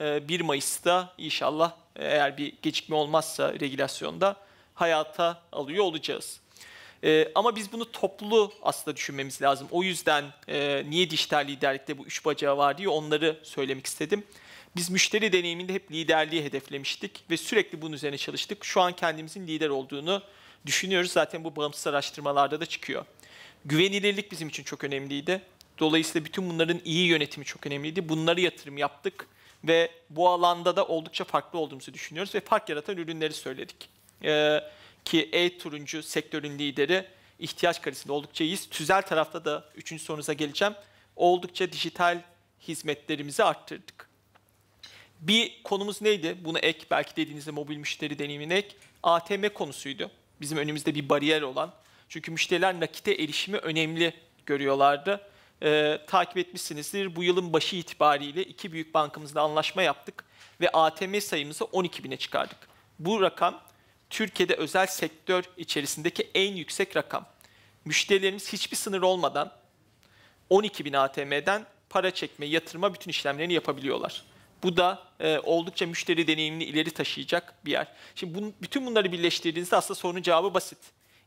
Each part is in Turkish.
1 ee, Mayıs'ta inşallah e, eğer bir gecikme olmazsa regülasyonda hayata alıyor olacağız. Ee, ama biz bunu toplu aslında düşünmemiz lazım. O yüzden e, niye dijital liderlikte bu üç bacağı var diye onları söylemek istedim. Biz müşteri deneyiminde hep liderliği hedeflemiştik ve sürekli bunun üzerine çalıştık. Şu an kendimizin lider olduğunu düşünüyoruz. Zaten bu bağımsız araştırmalarda da çıkıyor. Güvenilirlik bizim için çok önemliydi. Dolayısıyla bütün bunların iyi yönetimi çok önemliydi. Bunları yatırım yaptık ve bu alanda da oldukça farklı olduğumuzu düşünüyoruz ve fark yaratan ürünleri söyledik. Ee, ki e-turuncu sektörün lideri ihtiyaç karşısında oldukça iyiyiz. Tüzel tarafta da üçüncü sorunuza geleceğim. Oldukça dijital hizmetlerimizi arttırdık. Bir konumuz neydi? Bunu ek, belki dediğinizde mobil müşteri deneyimine ek. ATM konusuydu. Bizim önümüzde bir bariyer olan. Çünkü müşteriler nakite erişimi önemli görüyorlardı e, takip etmişsinizdir. Bu yılın başı itibariyle iki büyük bankamızla anlaşma yaptık ve ATM sayımızı 12 bine çıkardık. Bu rakam Türkiye'de özel sektör içerisindeki en yüksek rakam. Müşterilerimiz hiçbir sınır olmadan 12 bin ATM'den para çekme, yatırma bütün işlemlerini yapabiliyorlar. Bu da e, oldukça müşteri deneyimini ileri taşıyacak bir yer. Şimdi bun, bütün bunları birleştirdiğinizde aslında sorunun cevabı basit.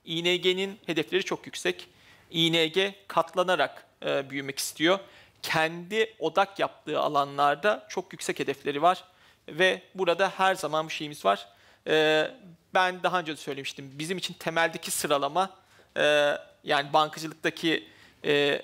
ING'nin hedefleri çok yüksek. ING katlanarak e, büyümek istiyor. Kendi odak yaptığı alanlarda çok yüksek hedefleri var ve burada her zaman bir şeyimiz var. E, ben daha önce de söylemiştim. Bizim için temeldeki sıralama e, yani bankacılıktaki e,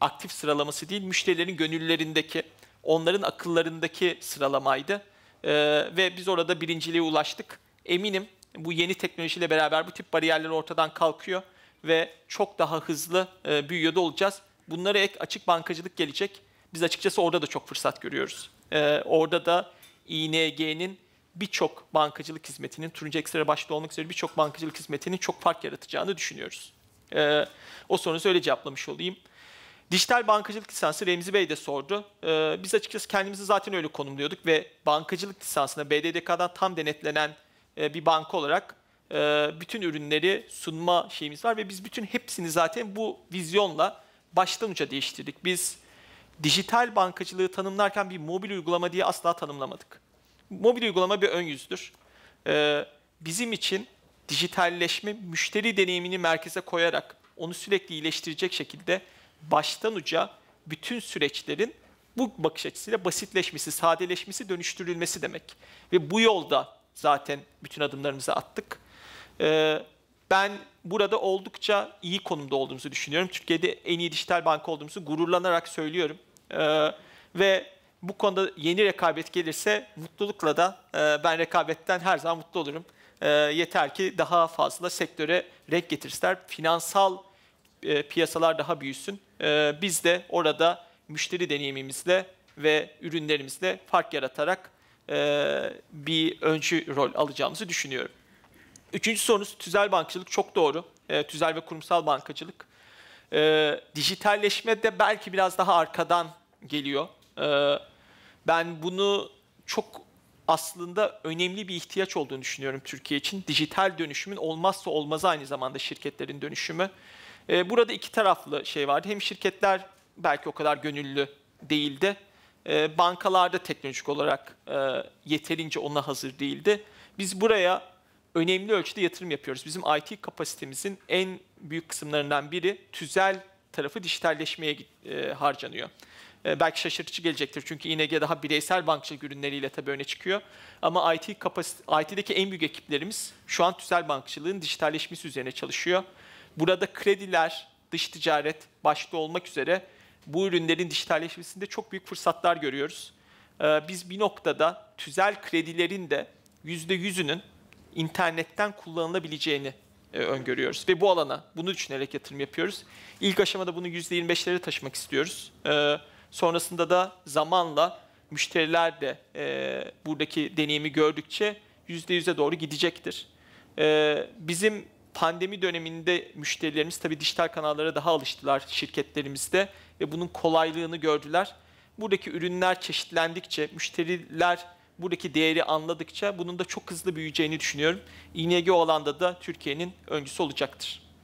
aktif sıralaması değil, müşterilerin gönüllerindeki, onların akıllarındaki sıralamaydı. E, ve biz orada birinciliğe ulaştık. Eminim bu yeni teknolojiyle beraber bu tip bariyerler ortadan kalkıyor ve çok daha hızlı e, da olacağız. Bunlara ek açık bankacılık gelecek. Biz açıkçası orada da çok fırsat görüyoruz. E, orada da ING'nin birçok bankacılık hizmetinin, turuncu ekstra başta olmak üzere birçok bankacılık hizmetinin çok fark yaratacağını düşünüyoruz. E, o sorunuzu öyle cevaplamış olayım. Dijital bankacılık lisansı Remzi Bey de sordu. Ee, biz açıkçası kendimizi zaten öyle konumluyorduk ve bankacılık lisansına BDDK'dan tam denetlenen e, bir banka olarak e, bütün ürünleri sunma şeyimiz var ve biz bütün hepsini zaten bu vizyonla baştan uca değiştirdik. Biz dijital bankacılığı tanımlarken bir mobil uygulama diye asla tanımlamadık. Mobil uygulama bir ön yüzdür. E, bizim için dijitalleşme müşteri deneyimini merkeze koyarak onu sürekli iyileştirecek şekilde baştan uca bütün süreçlerin bu bakış açısıyla basitleşmesi, sadeleşmesi, dönüştürülmesi demek. Ve bu yolda zaten bütün adımlarımızı attık. E, ben burada oldukça iyi konumda olduğumuzu düşünüyorum. Türkiye'de en iyi dijital banka olduğumuzu gururlanarak söylüyorum. E, ve bu konuda yeni rekabet gelirse mutlulukla da e, ben rekabetten her zaman mutlu olurum. E, yeter ki daha fazla sektöre renk getirsinler. Finansal e, piyasalar daha büyüsün. E, biz de orada müşteri deneyimimizle ve ürünlerimizle fark yaratarak e, bir öncü rol alacağımızı düşünüyorum. Üçüncü sorunuz tüzel bankacılık çok doğru. E, tüzel ve kurumsal bankacılık. E, dijitalleşme de belki biraz daha arkadan geliyor. E, ben bunu çok aslında önemli bir ihtiyaç olduğunu düşünüyorum Türkiye için. Dijital dönüşümün olmazsa olmazı aynı zamanda şirketlerin dönüşümü. E, burada iki taraflı şey vardı. Hem şirketler belki o kadar gönüllü değildi. E, bankalarda teknolojik olarak e, yeterince ona hazır değildi. Biz buraya önemli ölçüde yatırım yapıyoruz. Bizim IT kapasitemizin en büyük kısımlarından biri tüzel tarafı dijitalleşmeye e, harcanıyor. E, belki şaşırtıcı gelecektir çünkü ING daha bireysel bankacılık ürünleriyle tabii öne çıkıyor. Ama IT kapasite, IT'deki en büyük ekiplerimiz şu an tüzel bankacılığın dijitalleşmesi üzerine çalışıyor. Burada krediler, dış ticaret başta olmak üzere bu ürünlerin dijitalleşmesinde çok büyük fırsatlar görüyoruz. E, biz bir noktada tüzel kredilerin de %100'ünün internetten kullanılabileceğini e, öngörüyoruz. Ve bu alana bunu düşünerek yatırım yapıyoruz. İlk aşamada bunu %25'lere taşımak istiyoruz. E, sonrasında da zamanla müşteriler de e, buradaki deneyimi gördükçe %100'e doğru gidecektir. E, bizim pandemi döneminde müşterilerimiz tabii dijital kanallara daha alıştılar şirketlerimizde ve bunun kolaylığını gördüler. Buradaki ürünler çeşitlendikçe müşteriler buradaki değeri anladıkça bunun da çok hızlı büyüyeceğini düşünüyorum. İNG o alanda da Türkiye'nin öncüsü olacaktır.